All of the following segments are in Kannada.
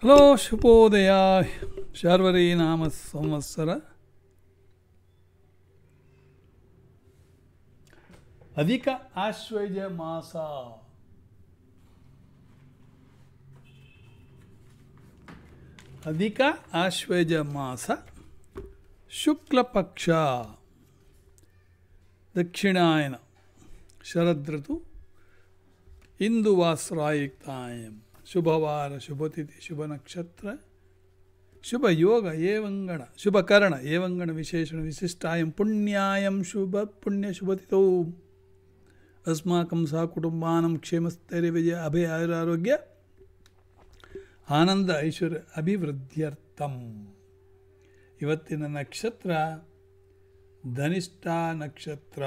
ಹಲೋ ಶುಭೋದಯ ಶಾರ್ವರಿ ನಾಮ ಸಂವತ್ಸರ ಅಧಿಕ ಆಶ್ವರ್ಯ ಮಾಸ ಅಧಿಕ ಆಶ್ವಜ ಮಾಸ ಶುಕ್ಲಪಕ್ಷ ದಕ್ಷಿಣಾಯನ ಶರದೃತು ಹಿಂದುವಾಸ್ರಾಯುಕ್ತಾಯಂ ಶುಭವಾರ ಶುಭತಿಥಿ ಶುಭ ನಕ್ಷತ್ರ ಶುಭ ಯೋಗ ಏವಂಗಣ ಶುಭ ಕರಣ ಏವಂಗಣ ವಿಶೇಷಣ ವಿಶಿಷ್ಟಾಯಂ ಪುಣ್ಯಾಯಂ ಶುಭ ಪುಣ್ಯ ಶುಭತಿಥೌ ಅಸ್ಮಾಕಂ ಸಹ ಕುಟುಂಬಾನಂ ಕ್ಷೇಮಸ್ಥೈರ್ಯ ವಿಜಯ ಅಭಯ ಆಯುರಾರೋಗ್ಯ ಆನಂದ ಐಶ್ವರ್ಯ ಅಭಿವೃದ್ಧಿಯರ್ಥಂ ಇವತ್ತಿನ ನಕ್ಷತ್ರ ಧನಿಷ್ಠ ನಕ್ಷತ್ರ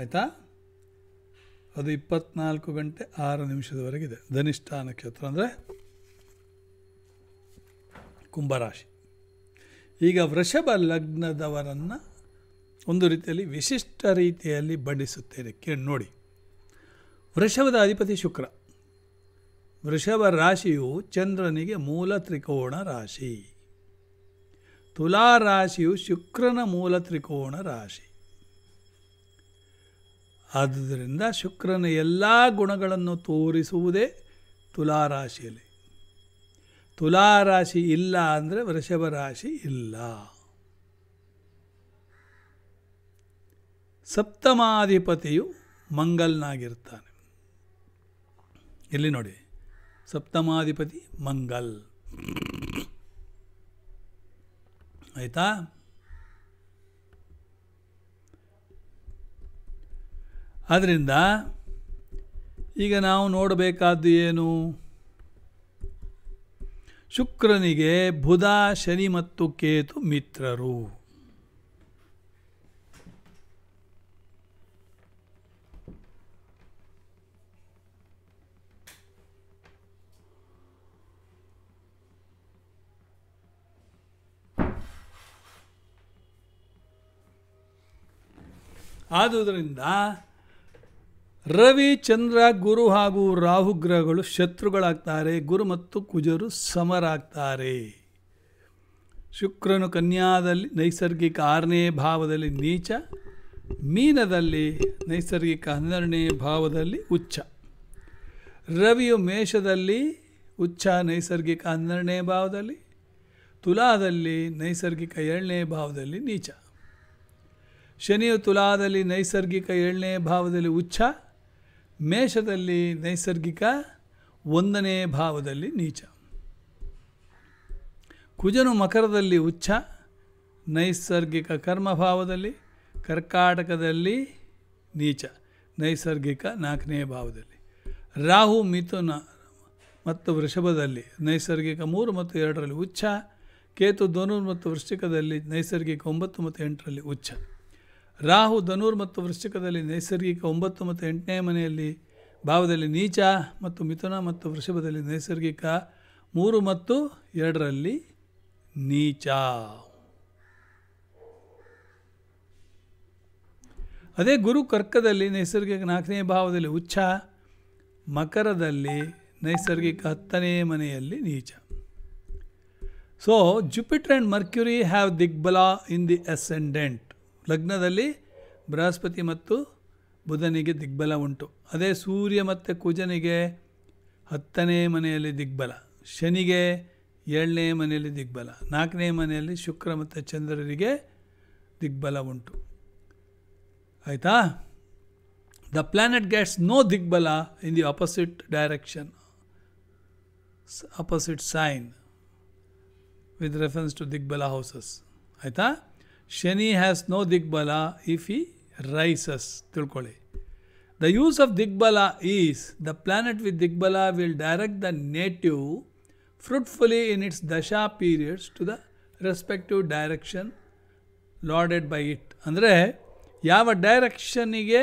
ಆಯಿತಾ ಅದು ಇಪ್ಪತ್ನಾಲ್ಕು ಗಂಟೆ ಆರು ನಿಮಿಷದವರೆಗಿದೆ ಧನಿಷ್ಠ ನಕ್ಷತ್ರ ಅಂದರೆ ಕುಂಭರಾಶಿ ಈಗ ವೃಷಭ ಲಗ್ನದವರನ್ನು ಒಂದು ರೀತಿಯಲ್ಲಿ ವಿಶಿಷ್ಟ ರೀತಿಯಲ್ಲಿ ಬಣ್ಣಿಸುತ್ತೇನೆ ಕೇಳಿ ನೋಡಿ ವೃಷಭದ ಅಧಿಪತಿ ಶುಕ್ರ ವೃಷಭ ರಾಶಿಯು ಚಂದ್ರನಿಗೆ ಮೂಲ ತ್ರಿಕೋಣ ರಾಶಿ ತುಲಾ ರಾಶಿಯು ಶುಕ್ರನ ಮೂಲ ತ್ರಿಕೋಣ ರಾಶಿ ಆದ್ದರಿಂದ ಶುಕ್ರನ ಎಲ್ಲ ಗುಣಗಳನ್ನು ತೋರಿಸುವುದೇ ತುಲಾರಾಶಿಯಲ್ಲಿ ತುಲಾರಾಶಿ ಇಲ್ಲ ಅಂದರೆ ವೃಷಭ ರಾಶಿ ಇಲ್ಲ ಸಪ್ತಮಾಧಿಪತಿಯು ಮಂಗಲ್ನಾಗಿರ್ತಾನೆ ಇಲ್ಲಿ ನೋಡಿ ಸಪ್ತಮಾಧಿಪತಿ ಮಂಗಲ್ ಆಯಿತಾ ಆದ್ದರಿಂದ ಈಗ ನಾವು ನೋಡಬೇಕಾದ್ದು ಏನು ಶುಕ್ರನಿಗೆ ಬುಧ ಶನಿ ಮತ್ತು ಕೇತು ಮಿತ್ರರು ಆದುದರಿಂದ ರವಿ ಚಂದ್ರ ಗುರು ಹಾಗೂ ರಾಹುಗ್ರಹಗಳು ಗ್ರಹಗಳು ಶತ್ರುಗಳಾಗ್ತಾರೆ ಗುರು ಮತ್ತು ಕುಜರು ಸಮರಾಗ್ತಾರೆ ಶುಕ್ರನು ಕನ್ಯಾದಲ್ಲಿ ನೈಸರ್ಗಿಕ ಆರನೇ ಭಾವದಲ್ಲಿ ನೀಚ ಮೀನದಲ್ಲಿ ನೈಸರ್ಗಿಕ ಹನ್ನೆರಡನೇ ಭಾವದಲ್ಲಿ ಉಚ್ಚ ರವಿಯು ಮೇಷದಲ್ಲಿ ಉಚ್ಚ ನೈಸರ್ಗಿಕ ಹನ್ನೆರಡನೇ ಭಾವದಲ್ಲಿ ತುಲಾದಲ್ಲಿ ನೈಸರ್ಗಿಕ ಏಳನೇ ಭಾವದಲ್ಲಿ ನೀಚ ಶನಿಯು ತುಲಾದಲ್ಲಿ ನೈಸರ್ಗಿಕ ಏಳನೇ ಭಾವದಲ್ಲಿ ಉಚ್ಚ ಮೇಷದಲ್ಲಿ ನೈಸರ್ಗಿಕ ಒಂದನೇ ಭಾವದಲ್ಲಿ ನೀಚ ಕುಜನು ಮಕರದಲ್ಲಿ ಉಚ್ಚ ನೈಸರ್ಗಿಕ ಕರ್ಮಭಾವದಲ್ಲಿ ಕರ್ಕಾಟಕದಲ್ಲಿ ನೀಚ ನೈಸರ್ಗಿಕ ನಾಲ್ಕನೇ ಭಾವದಲ್ಲಿ ರಾಹು ಮಿಥುನ ಮತ್ತು ವೃಷಭದಲ್ಲಿ ನೈಸರ್ಗಿಕ ಮೂರು ಮತ್ತು ಎರಡರಲ್ಲಿ ಉಚ್ಚ ಕೇತು ಧನು ಮತ್ತು ವೃಶ್ಚಿಕದಲ್ಲಿ ನೈಸರ್ಗಿಕ ಒಂಬತ್ತು ಮತ್ತು ಎಂಟರಲ್ಲಿ ಉಚ್ಚ ರಾಹು ಧನುರ್ ಮತ್ತು ವೃಶ್ಚಿಕದಲ್ಲಿ ನೈಸರ್ಗಿಕ ಒಂಬತ್ತು ಮತ್ತು ಎಂಟನೇ ಮನೆಯಲ್ಲಿ ಭಾವದಲ್ಲಿ ನೀಚ ಮತ್ತು ಮಿಥುನ ಮತ್ತು ವೃಷಭದಲ್ಲಿ ನೈಸರ್ಗಿಕ ಮೂರು ಮತ್ತು ಎರಡರಲ್ಲಿ ನೀಚ ಅದೇ ಗುರು ಕರ್ಕದಲ್ಲಿ ನೈಸರ್ಗಿಕ ನಾಲ್ಕನೇ ಭಾವದಲ್ಲಿ ಉಚ್ಚ ಮಕರದಲ್ಲಿ ನೈಸರ್ಗಿಕ ಹತ್ತನೇ ಮನೆಯಲ್ಲಿ ನೀಚ so Jupiter and Mercury have ದಿಗ್ಬಲಾ ಇನ್ ದಿ ಅಸೆಂಡೆಂಟ್ ಲಗ್ನದಲ್ಲಿ ಬೃಹಸ್ಪತಿ ಮತ್ತು ಬುಧನಿಗೆ ದಿಗ್ಬಲ ಉಂಟು ಅದೇ ಸೂರ್ಯ ಮತ್ತು ಕುಜನಿಗೆ ಹತ್ತನೇ ಮನೆಯಲ್ಲಿ ದಿಗ್ಬಲ ಶನಿಗೆ ಏಳನೇ ಮನೆಯಲ್ಲಿ ದಿಗ್ಬಲ ನಾಲ್ಕನೇ ಮನೆಯಲ್ಲಿ ಶುಕ್ರ ಮತ್ತು ಚಂದ್ರರಿಗೆ ದಿಗ್ಬಲ ಉಂಟು ಆಯಿತಾ ದ ಪ್ಲ್ಯಾನೆಟ್ ಗೆಟ್ಸ್ ನೋ ದಿಗ್ಬಲ in the opposite direction opposite sign with reference to ದಿಗ್ಬಲ ಹೌಸಸ್ ಆಯಿತಾ ಶನಿ ಹ್ಯಾಸ್ ನೋ ದಿಗ್ಬಲ ಇಫ್ ಇ ರೈಸಸ್ ತಿಳ್ಕೊಳ್ಳಿ ದ ಯೂಸ್ ಆಫ್ ದಿಗ್ಬಲ ಈಸ್ ದ ಪ್ಲಾನೆಟ್ ವಿತ್ ದಿಗ್ಬಲ will direct the native fruitfully in its ದಶಾ periods to the respective direction lorded by it ಅಂದರೆ ಯಾವ ಡೈರೆಕ್ಷನಿಗೆ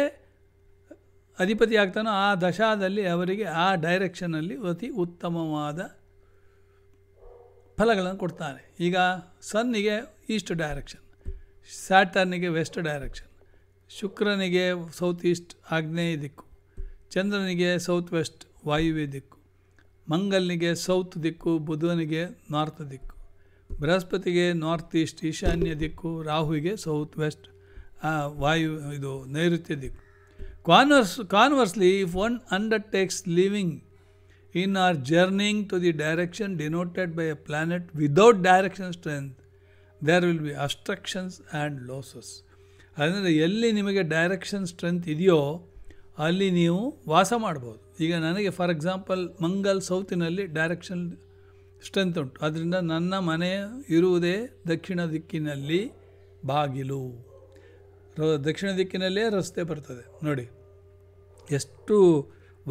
ಅಧಿಪತಿ ಆಗ್ತಾನೋ ಆ ದಶಾದಲ್ಲಿ ಅವರಿಗೆ ಆ ಡೈರೆಕ್ಷನಲ್ಲಿ ಅತಿ ಉತ್ತಮವಾದ ಫಲಗಳನ್ನು ಕೊಡ್ತಾನೆ ಈಗ ಸನ್ನಿಗೆ ಈಸ್ಟ್ ಡೈರೆಕ್ಷನ್ ಸ್ಯಾಟರ್ನಿಗೆ ವೆಸ್ಟ್ ಡೈರೆಕ್ಷನ್ ಶುಕ್ರನಿಗೆ ಸೌತ್ ಈಸ್ಟ್ ಆಗ್ನೇಯ ದಿಕ್ಕು ಚಂದ್ರನಿಗೆ ಸೌತ್ ವೆಸ್ಟ್ ವಾಯುವ್ಯ ದಿಕ್ಕು ಮಂಗಲ್ನಿಗೆ ಸೌತ್ ದಿಕ್ಕು ಬುಧನಿಗೆ ನಾರ್ತ್ ದಿಕ್ಕು ಬೃಹಸ್ಪತಿಗೆ ನಾರ್ತ್ ಈಸ್ಟ್ ಈಶಾನ್ಯ ದಿಕ್ಕು ರಾಹುವಿಗೆ ಸೌತ್ ವೆಸ್ಟ್ ವಾಯು ಇದು ನೈಋತ್ಯ ದಿಕ್ಕು converse conversely if one undertakes living in or journeying to the direction denoted by a planet without direction strength there will be obstructions and losses ಅದರಿಂದ ಎಲ್ಲಿ ನಿಮಗೆ ಡೈರೆಕ್ಷನ್ ಸ್ಟ್ರೆಂತ್ ಇದೆಯೋ ಅಲ್ಲಿ ನೀವು ವಾಸ ಮಾಡ್ಬೋದು ಈಗ ನನಗೆ ಫಾರ್ ಎಕ್ಸಾಂಪಲ್ ಮಂಗಲ್ ಸೌತಿನಲ್ಲಿ ಡೈರೆಕ್ಷನ್ ಸ್ಟ್ರೆಂತ್ ಉಂಟು ಅದರಿಂದ ನನ್ನ ಮನೆ ಇರುವುದೇ ದಕ್ಷಿಣ ದಿಕ್ಕಿನಲ್ಲಿ ಬಾಗಿಲು ದಕ್ಷಿಣ ದಿಕ್ಕಿನಲ್ಲೇ ರಸ್ತೆ ಬರ್ತದೆ ನೋಡಿ ಎಷ್ಟು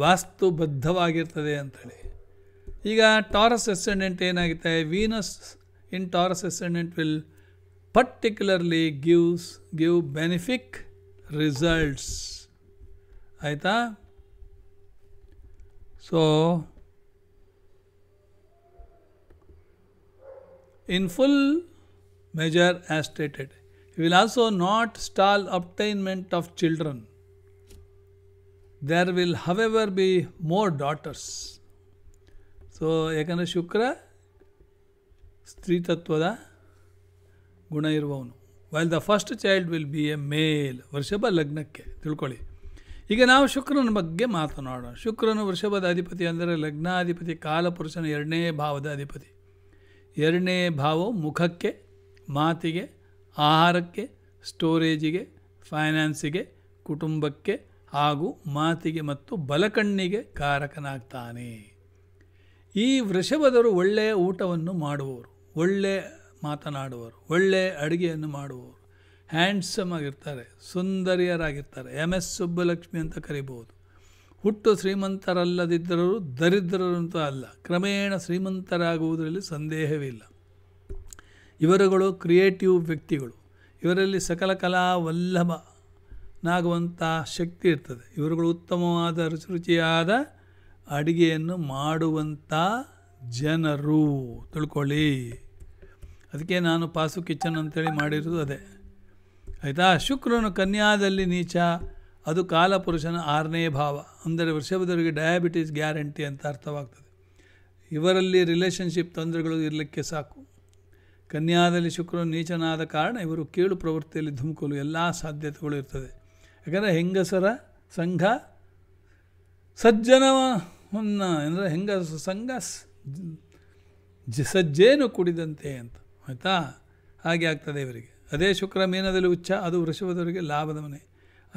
ವಾಸ್ತುಬದ್ಧವಾಗಿರ್ತದೆ ಅಂತೇಳಿ ಈಗ ಟಾರಸ್ ಎಸ್ಸೆಂಡೆಂಟ್ ಏನಾಗುತ್ತೆ Venus in Taurus ascendant will particularly gives give benefic results Aita so in full measure as stated. He will also not stall obtainment of children. There will, however, be more daughters. So, Ekana Shukra ಸ್ತ್ರೀತತ್ವದ ಗುಣ ಇರುವವನು while the first child will be a male ವೃಷಭ ಲಗ್ನಕ್ಕೆ ತಿಳ್ಕೊಳ್ಳಿ ಈಗ ನಾವು ಶುಕ್ರನ ಬಗ್ಗೆ ಮಾತನಾಡೋಣ ಶುಕ್ರನು ವೃಷಭದ ಅಧಿಪತಿ ಅಂದರೆ ಲಗ್ನಾಧಿಪತಿ ಕಾಲಪುರುಷನ ಎರಡನೇ ಭಾವದ ಅಧಿಪತಿ ಎರಡನೇ ಭಾವವು ಮುಖಕ್ಕೆ ಮಾತಿಗೆ ಆಹಾರಕ್ಕೆ ಸ್ಟೋರೇಜಿಗೆ ಫೈನಾನ್ಸಿಗೆ ಕುಟುಂಬಕ್ಕೆ ಹಾಗೂ ಮಾತಿಗೆ ಮತ್ತು ಬಲಕಣ್ಣಿಗೆ ಕಾರಕನಾಗ್ತಾನೆ ಈ ವೃಷಭದರು ಒಳ್ಳೆಯ ಊಟವನ್ನು ಮಾಡುವವರು ಒಳ್ಳೆ ಮಾತನಾಡುವರು ಒಳ್ಳೆಯ ಅಡುಗೆಯನ್ನು ಮಾಡುವವರು ಹ್ಯಾಂಡ್ಸಮ್ ಆಗಿರ್ತಾರೆ ಸುಂದರಿಯರಾಗಿರ್ತಾರೆ ಎಮ್ ಎಸ್ ಸುಬ್ಬಲಕ್ಷ್ಮಿ ಅಂತ ಕರಿಬೋದು ಹುಟ್ಟು ಶ್ರೀಮಂತರಲ್ಲದಿದ್ದರೂ ದರಿದ್ರಂತೂ ಅಲ್ಲ ಕ್ರಮೇಣ ಶ್ರೀಮಂತರಾಗುವುದರಲ್ಲಿ ಸಂದೇಹವಿಲ್ಲ ಇವರುಗಳು ಕ್ರಿಯೇಟಿವ್ ವ್ಯಕ್ತಿಗಳು ಇವರಲ್ಲಿ ಸಕಲ ಕಲಾ ವಲ್ಲಭನಾಗುವಂಥ ಶಕ್ತಿ ಇರ್ತದೆ ಇವರುಗಳು ಉತ್ತಮವಾದ ರುಚಿ ರುಚಿಯಾದ ಅಡುಗೆಯನ್ನು ಮಾಡುವಂಥ ಜನರು ತಿಳ್ಕೊಳ್ಳಿ ಅದಕ್ಕೆ ನಾನು ಪಾಸು ಕಿಚನ್ ಅಂತೇಳಿ ಮಾಡಿರೋದು ಅದೇ ಆಯಿತಾ ಶುಕ್ರನು ಕನ್ಯಾದಲ್ಲಿ ನೀಚ ಅದು ಕಾಲಪುರುಷನ ಆರನೇ ಭಾವ ಅಂದರೆ ವೃಷಭದವರಿಗೆ ಡಯಾಬಿಟೀಸ್ ಗ್ಯಾರಂಟಿ ಅಂತ ಅರ್ಥವಾಗ್ತದೆ ಇವರಲ್ಲಿ ರಿಲೇಷನ್ಶಿಪ್ ತೊಂದರೆಗಳು ಇರಲಿಕ್ಕೆ ಸಾಕು ಕನ್ಯಾದಲ್ಲಿ ಶುಕ್ರನು ನೀಚನಾದ ಕಾರಣ ಇವರು ಕೀಳು ಪ್ರವೃತ್ತಿಯಲ್ಲಿ ಧುಮುಕಲು ಎಲ್ಲ ಸಾಧ್ಯತೆಗಳು ಇರ್ತದೆ ಯಾಕಂದರೆ ಹೆಂಗಸರ ಸಂಘ ಸಜ್ಜನವನ್ನು ಅಂದರೆ ಹೆಂಗಸ ಸಂಘ ಸಜ್ಜೇನು ಕುಡಿದಂತೆ ಅಂತ ಆಯಿತಾ ಹಾಗೆ ಆಗ್ತದೆ ಇವರಿಗೆ ಅದೇ ಶುಕ್ರ ಮೀನದಲ್ಲಿ ಉಚ್ಚ ಅದು ವೃಷಭದವರಿಗೆ ಲಾಭದ ಮನೆ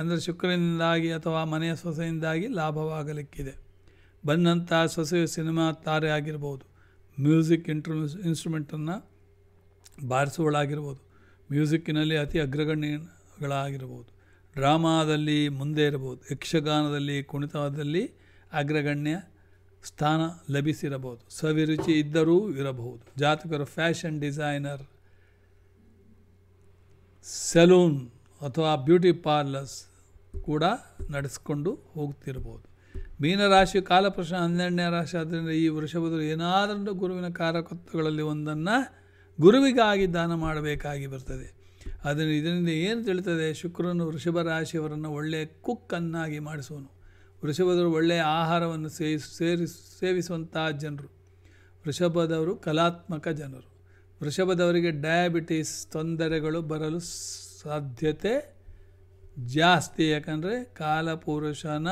ಅಂದರೆ ಶುಕ್ರನಿಂದಾಗಿ ಅಥವಾ ಮನೆಯ ಸೊಸೆಯಿಂದಾಗಿ ಲಾಭವಾಗಲಿಕ್ಕಿದೆ ಬಂದಂಥ ಸೊಸೆಯು ಸಿನಿಮಾ ತಾರೆ ಆಗಿರ್ಬೋದು ಮ್ಯೂಸಿಕ್ ಇಂಟ್ರ ಇನ್ಸ್ಟ್ರೂಮೆಂಟನ್ನು ಬಾರಿಸುವಳಾಗಿರ್ಬೋದು ಮ್ಯೂಸಿಕ್ಕಿನಲ್ಲಿ ಅತಿ ಅಗ್ರಗಣ್ಯಗಳಾಗಿರ್ಬೋದು ಡ್ರಾಮಾದಲ್ಲಿ ಮುಂದೆ ಇರ್ಬೋದು ಯಕ್ಷಗಾನದಲ್ಲಿ ಕುಣಿತದಲ್ಲಿ ಅಗ್ರಗಣ್ಯ ಸ್ಥಾನ ಲಭಿಸಿರಬಹುದು ಸವಿರುಚಿ ಇದ್ದರೂ ಇರಬಹುದು ಜಾತಕರು ಫ್ಯಾಷನ್ ಡಿಸೈನರ್ ಸೆಲೂನ್ ಅಥವಾ ಬ್ಯೂಟಿ ಪಾರ್ಲರ್ಸ್ ಕೂಡ ನಡೆಸ್ಕೊಂಡು ಹೋಗ್ತಿರ್ಬೋದು ಮೀನರಾಶಿ ಕಾಲಪ್ರಶ್ನ ಹನ್ನೆರಡನೇ ರಾಶಿ ಆದ್ದರಿಂದ ಈ ವೃಷಭದರು ಏನಾದರೂ ಗುರುವಿನ ಕಾರಕತ್ವಗಳಲ್ಲಿ ಒಂದನ್ನು ಗುರುವಿಗಾಗಿ ದಾನ ಮಾಡಬೇಕಾಗಿ ಬರ್ತದೆ ಅದನ್ನು ಇದರಿಂದ ಏನು ತಿಳಿತದೆ ಶುಕ್ರನು ವೃಷಭ ರಾಶಿಯವರನ್ನು ಒಳ್ಳೆಯ ಕುಕ್ಕನ್ನಾಗಿ ಮಾಡಿಸುವನು ವೃಷಭದವರು ಒಳ್ಳೆಯ ಆಹಾರವನ್ನು ಸೇವಿ ಸೇವಿಸುವಂತಹ ಜನರು ವೃಷಭದವರು ಕಲಾತ್ಮಕ ಜನರು ವೃಷಭದವರಿಗೆ ಡಯಾಬಿಟೀಸ್ ತೊಂದರೆಗಳು ಬರಲು ಸಾಧ್ಯತೆ ಜಾಸ್ತಿ ಯಾಕಂದರೆ ಕಾಲಪುರುಷನ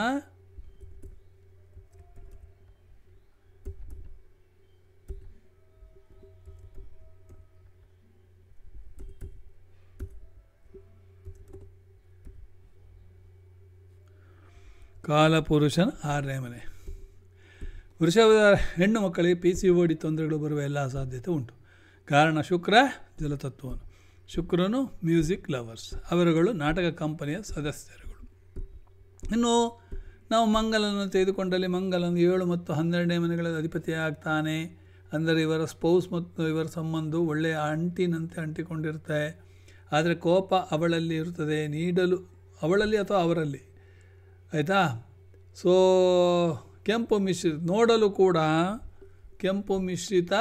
ಕಾಲಪುರುಷನ ಆರನೇ ಮನೆ ವೃಷಭದ ಹೆಣ್ಣು ಮಕ್ಕಳಿಗೆ ಪಿ ಸಿ ಓಡಿ ತೊಂದರೆಗಳು ಬರುವ ಎಲ್ಲ ಸಾಧ್ಯತೆ ಉಂಟು ಕಾರಣ ಶುಕ್ರ ಜಲತತ್ವನು ಶುಕ್ರನು ಮ್ಯೂಸಿಕ್ ಲವರ್ಸ್ ಅವರುಗಳು ನಾಟಕ ಕಂಪನಿಯ ಸದಸ್ಯರುಗಳು ಇನ್ನು ನಾವು ಮಂಗಲನ್ನು ತೆಗೆದುಕೊಂಡಲ್ಲಿ ಮಂಗಲನು ಏಳು ಮತ್ತು ಹನ್ನೆರಡನೇ ಮನೆಗಳ ಅಧಿಪತಿಯಾಗ್ತಾನೆ ಅಂದರೆ ಇವರ ಸ್ಪೌಸ್ ಮತ್ತು ಇವರ ಸಂಬಂಧ ಒಳ್ಳೆಯ ಅಂಟಿನಂತೆ ಅಂಟಿಕೊಂಡಿರ್ತಾರೆ ಆದರೆ ಕೋಪ ಅವಳಲ್ಲಿ ಇರುತ್ತದೆ ನೀಡಲು ಅವಳಲ್ಲಿ ಅಥವಾ ಅವರಲ್ಲಿ ಆಯಿತಾ ಸೋ ಕೆಂಪು ಮಿಶ್ರಿತ ನೋಡಲು ಕೂಡ ಕೆಂಪು ಮಿಶ್ರಿತ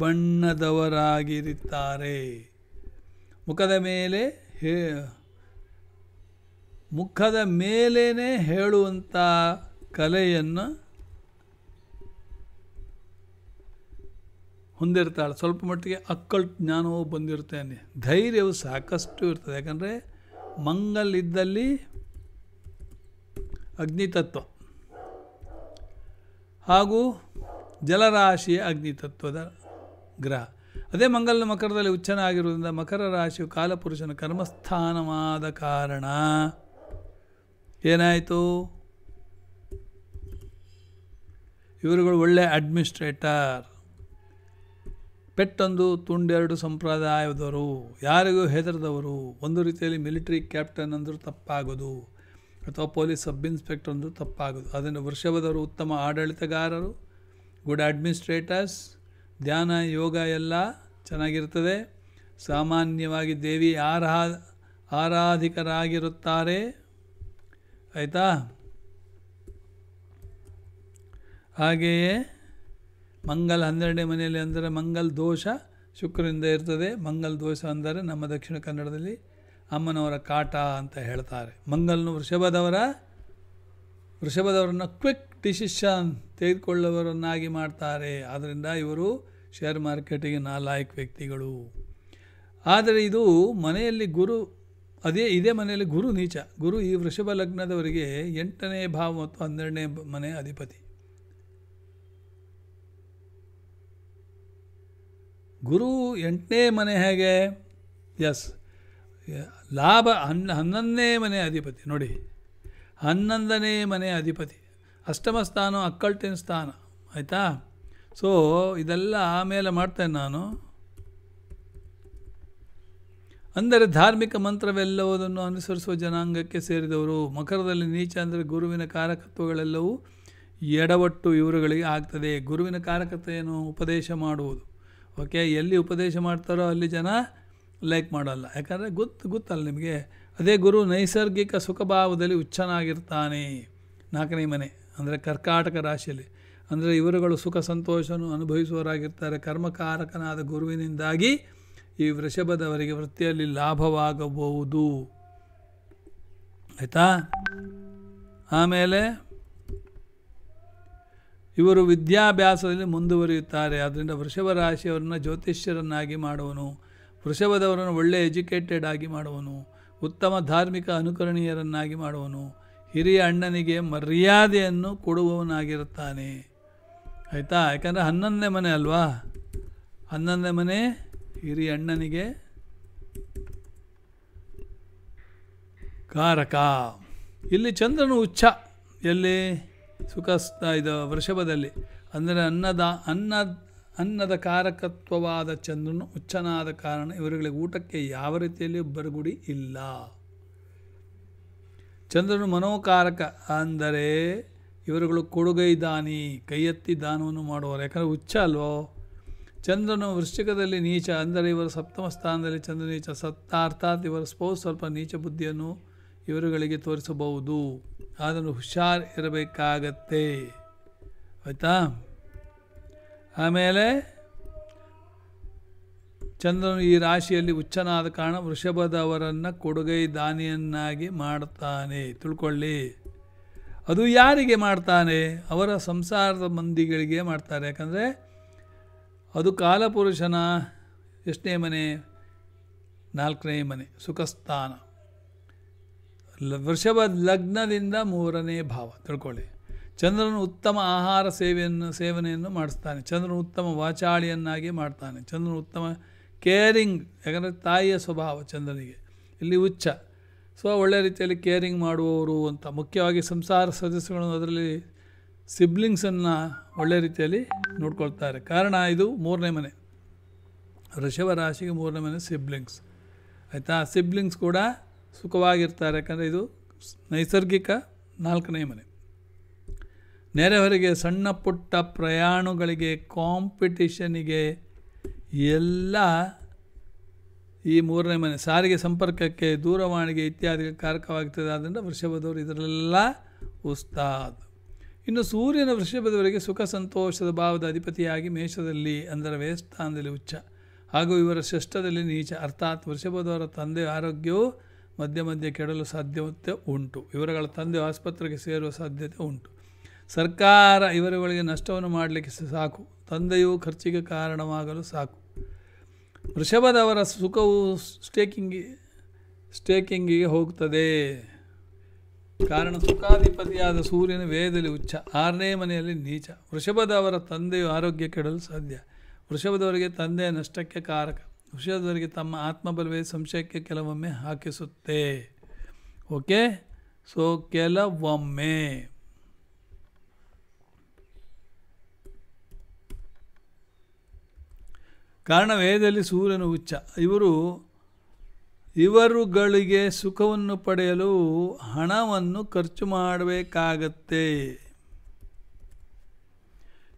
ಬಣ್ಣದವರಾಗಿರುತ್ತಾರೆ ಮುಖದ ಮೇಲೆ ಹೇ ಮುಖದ ಮೇಲೇ ಹೇಳುವಂಥ ಕಲೆಯನ್ನು ಹೊಂದಿರ್ತಾಳೆ ಸ್ವಲ್ಪ ಮಟ್ಟಿಗೆ ಅಕ್ಕಳ ಜ್ಞಾನವು ಬಂದಿರ್ತೇನೆ ಧೈರ್ಯವು ಸಾಕಷ್ಟು ಇರ್ತದೆ ಯಾಕಂದರೆ ಮಂಗಲ್ ಇದ್ದಲ್ಲಿ ಅಗ್ನಿತತ್ವ ಹಾಗೂ ಜಲರಾಶಿಯ ಅಗ್ನಿತತ್ವದ ಗ್ರಹ ಅದೇ ಮಂಗಲನ ಮಕರದಲ್ಲಿ ಉಚ್ಚನ ಆಗಿರುವುದರಿಂದ ಮಕರ ರಾಶಿಯು ಕಾಲಪುರುಷನ ಕರ್ಮಸ್ಥಾನವಾದ ಕಾರಣ ಏನಾಯಿತು ಇವರುಗಳು ಒಳ್ಳೆ ಅಡ್ಮಿನಿಸ್ಟ್ರೇಟರ್ ಪೆಟ್ಟೊಂದು ತುಂಡೆರಡು ಸಂಪ್ರದಾಯದವರು ಯಾರಿಗೂ ಹೆದರದವರು ಒಂದು ರೀತಿಯಲ್ಲಿ ಮಿಲಿಟರಿ ಕ್ಯಾಪ್ಟನ್ ಅಂದರೂ ತಪ್ಪಾಗೋದು ಅಥವಾ ಪೊಲೀಸ್ ಸಬ್ ಇನ್ಸ್ಪೆಕ್ಟರ್ ಅಂದರೆ ತಪ್ಪಾಗೋದು ಅದನ್ನು ವೃಷಭದವರು ಉತ್ತಮ ಆಡಳಿತಗಾರರು ಗುಡ್ ಅಡ್ಮಿನಿಸ್ಟ್ರೇಟರ್ಸ್ ಧ್ಯಾನ ಯೋಗ ಎಲ್ಲ ಚೆನ್ನಾಗಿರ್ತದೆ ಸಾಮಾನ್ಯವಾಗಿ ದೇವಿ ಆರಾ ಆರಾಧಿಕರಾಗಿರುತ್ತಾರೆ ಆಯಿತಾ ಹಾಗೆಯೇ ಮಂಗಲ್ ಹನ್ನೆರಡನೇ ಮನೆಯಲ್ಲಿ ಅಂದರೆ ಮಂಗಲ್ ದೋಷ ಶುಕ್ರನಿಂದ ಇರ್ತದೆ ಮಂಗಲ್ ದೋಷ ಅಂದರೆ ನಮ್ಮ ದಕ್ಷಿಣ ಕನ್ನಡದಲ್ಲಿ ಅಮ್ಮನವರ ಕಾಟ ಅಂತ ಹೇಳ್ತಾರೆ ಮಂಗಲ್ನು ವೃಷಭದವರ ವೃಷಭದವರನ್ನು ಕ್ವಿಕ್ ಡಿಸಿಷನ್ ತೆಗೆದುಕೊಳ್ಳುವವರನ್ನಾಗಿ ಮಾಡ್ತಾರೆ ಆದ್ದರಿಂದ ಇವರು ಶೇರ್ ಮಾರ್ಕೆಟಿಗೆ ನಾಲಾಯಕ್ ವ್ಯಕ್ತಿಗಳು ಆದರೆ ಇದು ಮನೆಯಲ್ಲಿ ಗುರು ಅದೇ ಇದೇ ಮನೆಯಲ್ಲಿ ಗುರು ನೀಚ ಗುರು ಈ ವೃಷಭ ಲಗ್ನದವರಿಗೆ ಎಂಟನೇ ಭಾವ ಮತ್ತು ಹನ್ನೆರಡನೇ ಮನೆ ಅಧಿಪತಿ ಗುರು ಎಂಟನೇ ಮನೆ ಹೇಗೆ ಎಸ್ ಲಾಭ ಹನ್ ಹನ್ನೊಂದನೇ ಮನೆ ಅಧಿಪತಿ ನೋಡಿ ಹನ್ನೊಂದನೇ ಮನೆ ಅಧಿಪತಿ ಅಷ್ಟಮ ಸ್ಥಾನ ಅಕ್ಕಲ್ಟಿನ ಸ್ಥಾನ ಆಯಿತಾ ಸೊ ಇದೆಲ್ಲ ಆಮೇಲೆ ಮಾಡ್ತೇನೆ ನಾನು ಅಂದರೆ ಧಾರ್ಮಿಕ ಮಂತ್ರವೆಲ್ಲವುದನ್ನು ಅನುಸರಿಸುವ ಜನಾಂಗಕ್ಕೆ ಸೇರಿದವರು ಮಕರದಲ್ಲಿ ನೀಚ ಅಂದರೆ ಗುರುವಿನ ಕಾರಕತ್ವಗಳೆಲ್ಲವೂ ಎಡವಟ್ಟು ಇವರುಗಳಿಗೆ ಆಗ್ತದೆ ಗುರುವಿನ ಏನು ಉಪದೇಶ ಮಾಡುವುದು ಓಕೆ ಎಲ್ಲಿ ಉಪದೇಶ ಮಾಡ್ತಾರೋ ಅಲ್ಲಿ ಜನ ಲೈಕ್ ಮಾಡಲ್ಲ ಯಾಕಂದರೆ ಗೊತ್ತು ಗೊತ್ತಲ್ಲ ನಿಮಗೆ ಅದೇ ಗುರು ನೈಸರ್ಗಿಕ ಸುಖಭಾವದಲ್ಲಿ ಹುಚ್ಚನಾಗಿರ್ತಾನೆ ನಾಲ್ಕನೇ ಮನೆ ಅಂದರೆ ಕರ್ಕಾಟಕ ರಾಶಿಯಲ್ಲಿ ಅಂದರೆ ಇವರುಗಳು ಸುಖ ಸಂತೋಷವನ್ನು ಅನುಭವಿಸುವವರಾಗಿರ್ತಾರೆ ಕರ್ಮಕಾರಕನಾದ ಗುರುವಿನಿಂದಾಗಿ ಈ ವೃಷಭದವರಿಗೆ ವೃತ್ತಿಯಲ್ಲಿ ಲಾಭವಾಗಬಹುದು ಆಯಿತಾ ಆಮೇಲೆ ಇವರು ವಿದ್ಯಾಭ್ಯಾಸದಲ್ಲಿ ಮುಂದುವರಿಯುತ್ತಾರೆ ಆದ್ದರಿಂದ ವೃಷಭ ರಾಶಿಯವರನ್ನು ಜ್ಯೋತಿಷ್ಯರನ್ನಾಗಿ ಮಾಡುವನು ವೃಷಭದವರನ್ನು ಒಳ್ಳೆಯ ಎಜುಕೇಟೆಡ್ ಆಗಿ ಮಾಡುವನು ಉತ್ತಮ ಧಾರ್ಮಿಕ ಅನುಕರಣೀಯರನ್ನಾಗಿ ಮಾಡುವನು ಹಿರಿಯ ಅಣ್ಣನಿಗೆ ಮರ್ಯಾದೆಯನ್ನು ಕೊಡುವವನಾಗಿರುತ್ತಾನೆ ಆಯಿತಾ ಯಾಕಂದರೆ ಹನ್ನೊಂದನೇ ಮನೆ ಅಲ್ವಾ ಹನ್ನೊಂದನೇ ಮನೆ ಹಿರಿಯ ಅಣ್ಣನಿಗೆ ಕಾರಕ ಇಲ್ಲಿ ಚಂದ್ರನು ಉಚ್ಚ ಎಲ್ಲಿ ಸುಖ ಇದು ವೃಷಭದಲ್ಲಿ ಅಂದರೆ ಅನ್ನದ ಅನ್ನ ಅನ್ನದ ಕಾರಕತ್ವವಾದ ಚಂದ್ರನು ಉಚ್ಚನಾದ ಕಾರಣ ಇವರುಗಳಿಗೆ ಊಟಕ್ಕೆ ಯಾವ ರೀತಿಯಲ್ಲಿ ಬರಗುಡಿ ಇಲ್ಲ ಚಂದ್ರನು ಮನೋಕಾರಕ ಅಂದರೆ ಇವರುಗಳು ಕೊಡುಗೈ ದಾನಿ ಕೈಯೆತ್ತಿ ದಾನವನ್ನು ಮಾಡುವರು ಯಾಕಂದರೆ ಉಚ್ಚ ಅಲ್ವೋ ಚಂದ್ರನು ವೃಶ್ಚಿಕದಲ್ಲಿ ನೀಚ ಅಂದರೆ ಇವರ ಸಪ್ತಮ ಸ್ಥಾನದಲ್ಲಿ ಚಂದ್ರ ನೀಚ ಸತ್ತ ಅರ್ಥಾತ್ ಇವರ ಸ್ಪೋ ಸ್ವಲ್ಪ ನೀಚ ಬುದ್ಧಿಯನ್ನು ಇವರುಗಳಿಗೆ ತೋರಿಸಬಹುದು ಆದರೂ ಹುಷಾರ್ ಇರಬೇಕಾಗತ್ತೆ ಆಯಿತಾ ಆಮೇಲೆ ಚಂದ್ರನು ಈ ರಾಶಿಯಲ್ಲಿ ಉಚ್ಚನಾದ ಕಾರಣ ವೃಷಭದವರನ್ನು ಕೊಡುಗೈ ದಾನಿಯನ್ನಾಗಿ ಮಾಡ್ತಾನೆ ತಿಳ್ಕೊಳ್ಳಿ ಅದು ಯಾರಿಗೆ ಮಾಡ್ತಾನೆ ಅವರ ಸಂಸಾರದ ಮಂದಿಗಳಿಗೆ ಮಾಡ್ತಾರೆ ಯಾಕಂದರೆ ಅದು ಕಾಲಪುರುಷನ ಎಷ್ಟನೇ ಮನೆ ನಾಲ್ಕನೇ ಮನೆ ಸುಖಸ್ಥಾನ ವೃಷಭ ಲಗ್ನದಿಂದ ಮೂರನೇ ಭಾವ ತಿಳ್ಕೊಳ್ಳಿ ಚಂದ್ರನು ಉತ್ತಮ ಆಹಾರ ಸೇವೆಯನ್ನು ಸೇವನೆಯನ್ನು ಮಾಡಿಸ್ತಾನೆ ಚಂದ್ರನು ಉತ್ತಮ ವಾಚಾಳಿಯನ್ನಾಗಿ ಮಾಡ್ತಾನೆ ಚಂದ್ರನು ಉತ್ತಮ ಕೇರಿಂಗ್ ಯಾಕಂದರೆ ತಾಯಿಯ ಸ್ವಭಾವ ಚಂದ್ರನಿಗೆ ಇಲ್ಲಿ ಉಚ್ಚ ಸೊ ಒಳ್ಳೆಯ ರೀತಿಯಲ್ಲಿ ಕೇರಿಂಗ್ ಮಾಡುವವರು ಅಂತ ಮುಖ್ಯವಾಗಿ ಸಂಸಾರ ಸದಸ್ಯಗಳನ್ನು ಅದರಲ್ಲಿ ಸಿಬ್ಲಿಂಗ್ಸನ್ನು ಒಳ್ಳೆ ರೀತಿಯಲ್ಲಿ ನೋಡ್ಕೊಳ್ತಾರೆ ಕಾರಣ ಇದು ಮೂರನೇ ಮನೆ ಋಷಭ ರಾಶಿಗೆ ಮೂರನೇ ಮನೆ ಸಿಬ್ಲಿಂಗ್ಸ್ ಆಯಿತಾ ಸಿಬ್ಲಿಂಗ್ಸ್ ಕೂಡ ಸುಖವಾಗಿರ್ತಾರೆ ಯಾಕಂದರೆ ಇದು ನೈಸರ್ಗಿಕ ನಾಲ್ಕನೇ ಮನೆ ನೆರೆಹೊರೆಗೆ ಸಣ್ಣ ಪುಟ್ಟ ಪ್ರಯಾಣಗಳಿಗೆ ಕಾಂಪಿಟಿಷನಿಗೆ ಎಲ್ಲ ಈ ಮೂರನೇ ಮನೆ ಸಾರಿಗೆ ಸಂಪರ್ಕಕ್ಕೆ ದೂರವಾಣಿಗೆ ಇತ್ಯಾದಿ ಕಾರಕವಾಗ್ತದೆ ಆದ್ದರಿಂದ ವೃಷಭದವರು ಇದರಲ್ಲೆಲ್ಲ ಉಸ್ತಾದ್ ಇನ್ನು ಸೂರ್ಯನ ವೃಷಭದವರಿಗೆ ಸುಖ ಸಂತೋಷದ ಭಾವದ ಅಧಿಪತಿಯಾಗಿ ಮೇಷದಲ್ಲಿ ಅಂದರೆ ವೇಸ್ಥಾನದಲ್ಲಿ ಉಚ್ಚ ಹಾಗೂ ಇವರ ಷಷ್ಠದಲ್ಲಿ ನೀಚ ಅರ್ಥಾತ್ ವೃಷಭದವರ ತಂದೆ ಆರೋಗ್ಯವು ಮಧ್ಯ ಮಧ್ಯೆ ಕೆಡಲು ಸಾಧ್ಯತೆ ಉಂಟು ಇವರುಗಳ ತಂದೆ ಆಸ್ಪತ್ರೆಗೆ ಸೇರುವ ಸಾಧ್ಯತೆ ಉಂಟು ಸರ್ಕಾರ ಇವರುಗಳಿಗೆ ನಷ್ಟವನ್ನು ಮಾಡಲಿಕ್ಕೆ ಸಾಕು ತಂದೆಯು ಖರ್ಚಿಗೆ ಕಾರಣವಾಗಲು ಸಾಕು ವೃಷಭದವರ ಸುಖವು ಸ್ಟೇಕಿಂಗ್ ಸ್ಟೇಕಿಂಗಿಗೆ ಹೋಗ್ತದೆ ಕಾರಣ ಸುಖಾಧಿಪತಿಯಾದ ಸೂರ್ಯನ ವೇದಲಿ ಉಚ್ಚ ಆರನೇ ಮನೆಯಲ್ಲಿ ನೀಚ ವೃಷಭದವರ ತಂದೆಯು ಆರೋಗ್ಯ ಕೆಡಲು ಸಾಧ್ಯ ವೃಷಭದವರಿಗೆ ತಂದೆಯ ನಷ್ಟಕ್ಕೆ ಕಾರಕ ವೃಷಭದವರಿಗೆ ತಮ್ಮ ಆತ್ಮಬಲವೇ ಸಂಶಯಕ್ಕೆ ಕೆಲವೊಮ್ಮೆ ಹಾಕಿಸುತ್ತೆ ಓಕೆ ಸೊ ಕೆಲವೊಮ್ಮೆ ಕಾರಣ ವೇದದಲ್ಲಿ ಸೂರ್ಯನು ಉಚ್ಚ ಇವರು ಇವರುಗಳಿಗೆ ಸುಖವನ್ನು ಪಡೆಯಲು ಹಣವನ್ನು ಖರ್ಚು ಮಾಡಬೇಕಾಗತ್ತೆ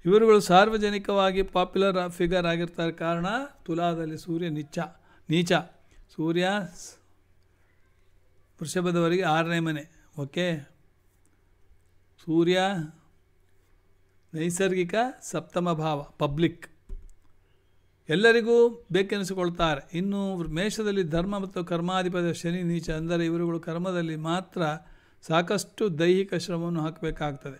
ಇವರುಗಳು ಸಾರ್ವಜನಿಕವಾಗಿ ಪಾಪ್ಯುಲರ್ ಫಿಗರ್ ಆಗಿರ್ತಾರೆ ಕಾರಣ ತುಲಾದಲ್ಲಿ ಸೂರ್ಯ ನಿಚ್ಚ ನೀಚ ಸೂರ್ಯ ವೃಷಭದವರೆಗೆ ಆರನೇ ಮನೆ ಓಕೆ ಸೂರ್ಯ ನೈಸರ್ಗಿಕ ಸಪ್ತಮ ಭಾವ ಪಬ್ಲಿಕ್ ಎಲ್ಲರಿಗೂ ಬೇಕೆನಿಸಿಕೊಳ್ತಾರೆ ಇನ್ನು ಮೇಷದಲ್ಲಿ ಧರ್ಮ ಮತ್ತು ಕರ್ಮಾಧಿಪತಿ ಶನಿ ನೀಚ ಅಂದರೆ ಇವರುಗಳು ಕರ್ಮದಲ್ಲಿ ಮಾತ್ರ ಸಾಕಷ್ಟು ದೈಹಿಕ ಶ್ರಮವನ್ನು ಹಾಕಬೇಕಾಗ್ತದೆ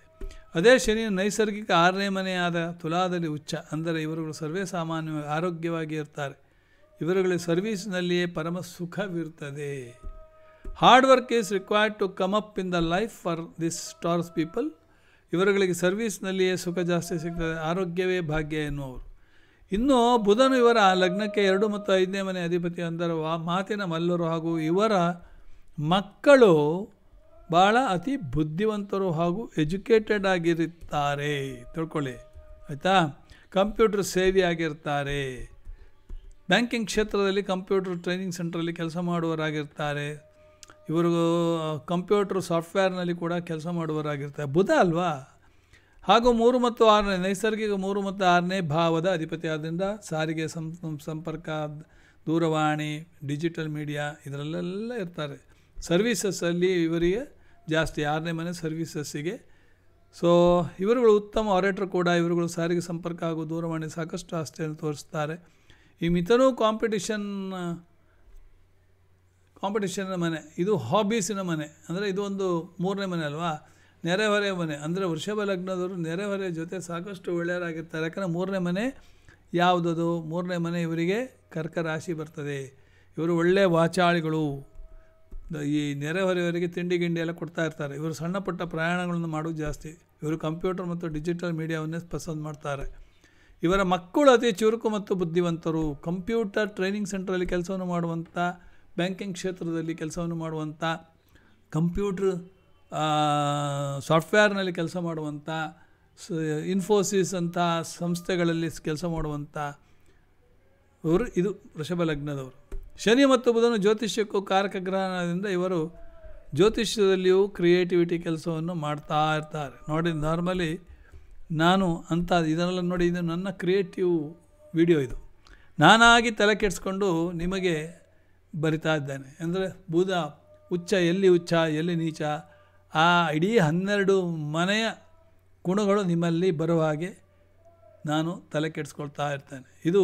ಅದೇ ಶನಿ ನೈಸರ್ಗಿಕ ಆರನೇ ಮನೆಯಾದ ತುಲಾದಲ್ಲಿ ಉಚ್ಚ ಅಂದರೆ ಇವರುಗಳು ಸರ್ವೇ ಸಾಮಾನ್ಯವಾಗಿ ಆರೋಗ್ಯವಾಗಿ ಇರ್ತಾರೆ ಇವರುಗಳಿಗೆ ಸರ್ವೀಸ್ನಲ್ಲಿಯೇ ಪರಮ ಸುಖವಿರ್ತದೆ hard work is required to come up in the life for this stars people ಇವರುಗಳಿಗೆ ಸರ್ವೀಸ್ನಲ್ಲಿಯೇ ಸುಖ ಜಾಸ್ತಿ ಸಿಗ್ತದೆ ಆರೋಗ್ಯವೇ ಭಾಗ್ಯ ಎನ್ನುವರು ಇನ್ನು ಬುಧನು ಇವರ ಲಗ್ನಕ್ಕೆ ಎರಡು ಮತ್ತು ಐದನೇ ಮನೆ ಅಧಿಪತಿ ಅಂದರು ಮಾತಿನ ಮಲ್ಲರು ಹಾಗೂ ಇವರ ಮಕ್ಕಳು ಭಾಳ ಅತಿ ಬುದ್ಧಿವಂತರು ಹಾಗೂ ಎಜುಕೇಟೆಡ್ ಆಗಿರುತ್ತಾರೆ ತಿಳ್ಕೊಳ್ಳಿ ಆಯಿತಾ ಕಂಪ್ಯೂಟರ್ ಸೇವಿ ಆಗಿರ್ತಾರೆ ಬ್ಯಾಂಕಿಂಗ್ ಕ್ಷೇತ್ರದಲ್ಲಿ ಕಂಪ್ಯೂಟರ್ ಟ್ರೈನಿಂಗ್ ಸೆಂಟ್ರಲ್ಲಿ ಕೆಲಸ ಮಾಡುವರಾಗಿರ್ತಾರೆ ಇವರು ಕಂಪ್ಯೂಟರ್ ಸಾಫ್ಟ್ವೇರ್ನಲ್ಲಿ ಕೂಡ ಕೆಲಸ ಮಾಡುವರಾಗಿರ್ತಾರೆ ಬುಧ ಅಲ್ವಾ ಹಾಗೂ ಮೂರು ಮತ್ತು ಆರನೇ ನೈಸರ್ಗಿಕ ಮೂರು ಮತ್ತು ಆರನೇ ಭಾವದ ಅಧಿಪತಿ ಆದ್ದರಿಂದ ಸಾರಿಗೆ ಸಂಪರ್ಕ ದೂರವಾಣಿ ಡಿಜಿಟಲ್ ಮೀಡಿಯಾ ಇದರಲ್ಲೆಲ್ಲ ಇರ್ತಾರೆ ಸರ್ವೀಸಸ್ಸಲ್ಲಿ ಇವರಿಗೆ ಜಾಸ್ತಿ ಆರನೇ ಮನೆ ಸರ್ವೀಸಸ್ಸಿಗೆ ಸೊ ಇವರುಗಳು ಉತ್ತಮ ಆರೇಟರ್ ಕೂಡ ಇವರುಗಳು ಸಾರಿಗೆ ಸಂಪರ್ಕ ಹಾಗೂ ದೂರವಾಣಿ ಸಾಕಷ್ಟು ಆಸ್ತಿಯನ್ನು ತೋರಿಸ್ತಾರೆ ಈ ಮಿತನೂ ಕಾಂಪಿಟಿಷನ್ ಕಾಂಪಿಟಿಷನ್ನ ಮನೆ ಇದು ಹಾಬೀಸಿನ ಮನೆ ಅಂದರೆ ಇದು ಒಂದು ಮೂರನೇ ಮನೆ ಅಲ್ವಾ ನೆರೆಹೊರೆ ಮನೆ ಅಂದರೆ ವೃಷಭ ಲಗ್ನದವರು ನೆರೆಹೊರೆ ಜೊತೆ ಸಾಕಷ್ಟು ಒಳ್ಳೆಯರಾಗಿರ್ತಾರೆ ಯಾಕಂದರೆ ಮೂರನೇ ಮನೆ ಯಾವುದದು ಮೂರನೇ ಮನೆ ಇವರಿಗೆ ಕರ್ಕ ರಾಶಿ ಬರ್ತದೆ ಇವರು ಒಳ್ಳೆಯ ವಾಚಾಳಿಗಳು ಈ ನೆರೆಹೊರೆಯವರಿಗೆ ತಿಂಡಿ ಗಿಂಡಿ ಎಲ್ಲ ಕೊಡ್ತಾ ಇರ್ತಾರೆ ಇವರು ಸಣ್ಣ ಪುಟ್ಟ ಪ್ರಯಾಣಗಳನ್ನು ಮಾಡೋದು ಜಾಸ್ತಿ ಇವರು ಕಂಪ್ಯೂಟರ್ ಮತ್ತು ಡಿಜಿಟಲ್ ಮೀಡಿಯಾವನ್ನೇ ಪಸಂದ್ ಮಾಡ್ತಾರೆ ಇವರ ಮಕ್ಕಳು ಅತಿ ಚುರುಕು ಮತ್ತು ಬುದ್ಧಿವಂತರು ಕಂಪ್ಯೂಟರ್ ಟ್ರೈನಿಂಗ್ ಸೆಂಟ್ರಲ್ಲಿ ಕೆಲಸವನ್ನು ಮಾಡುವಂಥ ಬ್ಯಾಂಕಿಂಗ್ ಕ್ಷೇತ್ರದಲ್ಲಿ ಕೆಲಸವನ್ನು ಮಾಡುವಂಥ ಕಂಪ್ಯೂಟ್ರ್ ಸಾಫ್ಟ್ವೇರ್ನಲ್ಲಿ ಕೆಲಸ ಮಾಡುವಂಥ ಇನ್ಫೋಸಿಸ್ ಅಂತ ಸಂಸ್ಥೆಗಳಲ್ಲಿ ಕೆಲಸ ಮಾಡುವಂಥ ಇವರು ಇದು ವೃಷಭ ಲಗ್ನದವರು ಶನಿ ಮತ್ತು ಬುಧನು ಜ್ಯೋತಿಷ್ಯಕ್ಕೂ ಕಾರಕ ಗ್ರಹಣದಿಂದ ಇವರು ಜ್ಯೋತಿಷ್ಯದಲ್ಲಿಯೂ ಕ್ರಿಯೇಟಿವಿಟಿ ಕೆಲಸವನ್ನು ಮಾಡ್ತಾ ಇರ್ತಾರೆ ನೋಡಿ ನಾರ್ಮಲಿ ನಾನು ಅಂಥ ಇದನ್ನೆಲ್ಲ ನೋಡಿ ಇದು ನನ್ನ ಕ್ರಿಯೇಟಿವ್ ವಿಡಿಯೋ ಇದು ನಾನಾಗಿ ತಲೆ ಕೆಡಿಸ್ಕೊಂಡು ನಿಮಗೆ ಬರಿತಾ ಇದ್ದೇನೆ ಅಂದರೆ ಬುಧ ಹುಚ್ಚ ಎಲ್ಲಿ ಹುಚ್ಚ ಎಲ್ಲಿ ನೀಚ ಆ ಇಡೀ ಹನ್ನೆರಡು ಮನೆಯ ಗುಣಗಳು ನಿಮ್ಮಲ್ಲಿ ಬರುವ ಹಾಗೆ ನಾನು ತಲೆ ಕೆಡಿಸ್ಕೊಳ್ತಾ ಇರ್ತೇನೆ ಇದು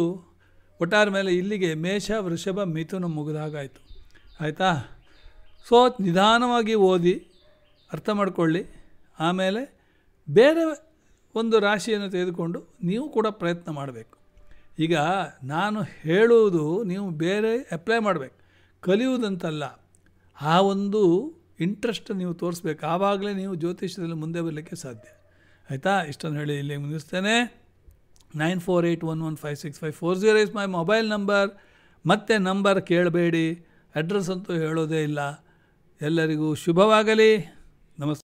ಒಟ್ಟಾರ ಮೇಲೆ ಇಲ್ಲಿಗೆ ಮೇಷ ವೃಷಭ ಮಿಥುನ ಮುಗಿದಾಗಾಯಿತು ಆಯಿತಾ ಸೊ ನಿಧಾನವಾಗಿ ಓದಿ ಅರ್ಥ ಮಾಡಿಕೊಳ್ಳಿ ಆಮೇಲೆ ಬೇರೆ ಒಂದು ರಾಶಿಯನ್ನು ತೆಗೆದುಕೊಂಡು ನೀವು ಕೂಡ ಪ್ರಯತ್ನ ಮಾಡಬೇಕು ಈಗ ನಾನು ಹೇಳುವುದು ನೀವು ಬೇರೆ ಅಪ್ಲೈ ಮಾಡಬೇಕು ಕಲಿಯುವುದಂತಲ್ಲ ಆ ಒಂದು ಇಂಟ್ರೆಸ್ಟ್ ನೀವು ತೋರಿಸ್ಬೇಕು ಆವಾಗಲೇ ನೀವು ಜ್ಯೋತಿಷ್ಯದಲ್ಲಿ ಮುಂದೆ ಬರಲಿಕ್ಕೆ ಸಾಧ್ಯ ಆಯಿತಾ ಇಷ್ಟನ್ನು ಹೇಳಿ ಇಲ್ಲಿ ಮುಗಿಸ್ತೇನೆ nine four eight one one five six five four zero is my mobile number ಮತ್ತೆ ನಂಬರ್ ಕೇಳಬೇಡಿ ಅಡ್ರೆಸ್ ಅಂತೂ ಹೇಳೋದೇ ಇಲ್ಲ ಎಲ್ಲರಿಗೂ ಶುಭವಾಗಲಿ ನಮಸ್ತೆ